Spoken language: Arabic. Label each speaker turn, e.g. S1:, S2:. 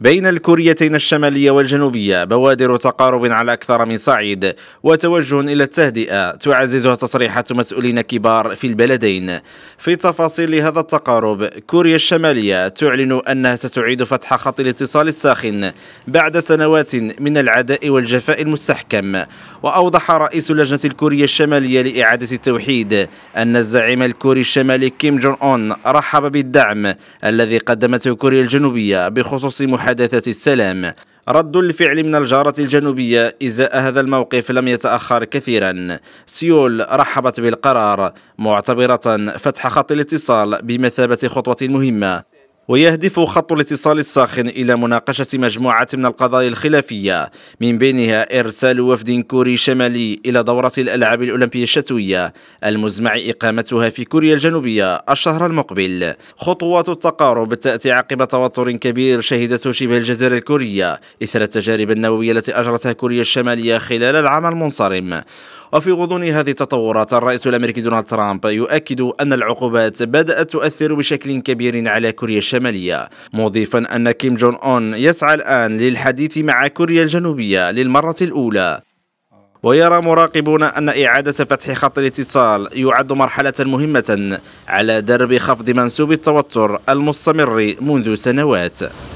S1: بين الكوريتين الشمالية والجنوبية بوادر تقارب على أكثر من صعيد وتوجه إلى التهدئة تعززها تصريحات مسؤولين كبار في البلدين في تفاصيل هذا التقارب كوريا الشمالية تعلن أنها ستعيد فتح خط الاتصال الساخن بعد سنوات من العداء والجفاء المستحكم وأوضح رئيس لجنة الكورية الشمالية لإعادة التوحيد أن الزعيم الكوري الشمالي كيم جون أون رحب بالدعم الذي قدمته كوريا الجنوبية بخصوص محاولة محادثة السلام رد الفعل من الجارة الجنوبية إزاء هذا الموقف لم يتأخر كثيرا سيول رحبت بالقرار معتبرة فتح خط الاتصال بمثابة خطوة مهمة ويهدف خط الاتصال الساخن إلى مناقشة مجموعة من القضايا الخلافية من بينها إرسال وفد كوري شمالي إلى دورة الألعاب الأولمبية الشتوية المزمع إقامتها في كوريا الجنوبية الشهر المقبل خطوات التقارب تأتي عقب توتر كبير شهدته شبه الجزيرة الكورية إثر التجارب النووية التي أجرتها كوريا الشمالية خلال العام المنصرم وفي غضون هذه التطورات الرئيس الأمريكي دونالد ترامب يؤكد أن العقوبات بدأت تؤثر بشكل كبير على كوريا الشمالية مضيفا أن كيم جون أون يسعى الآن للحديث مع كوريا الجنوبية للمرة الأولى ويرى مراقبون أن إعادة فتح خط الاتصال يعد مرحلة مهمة على درب خفض منسوب التوتر المستمر منذ سنوات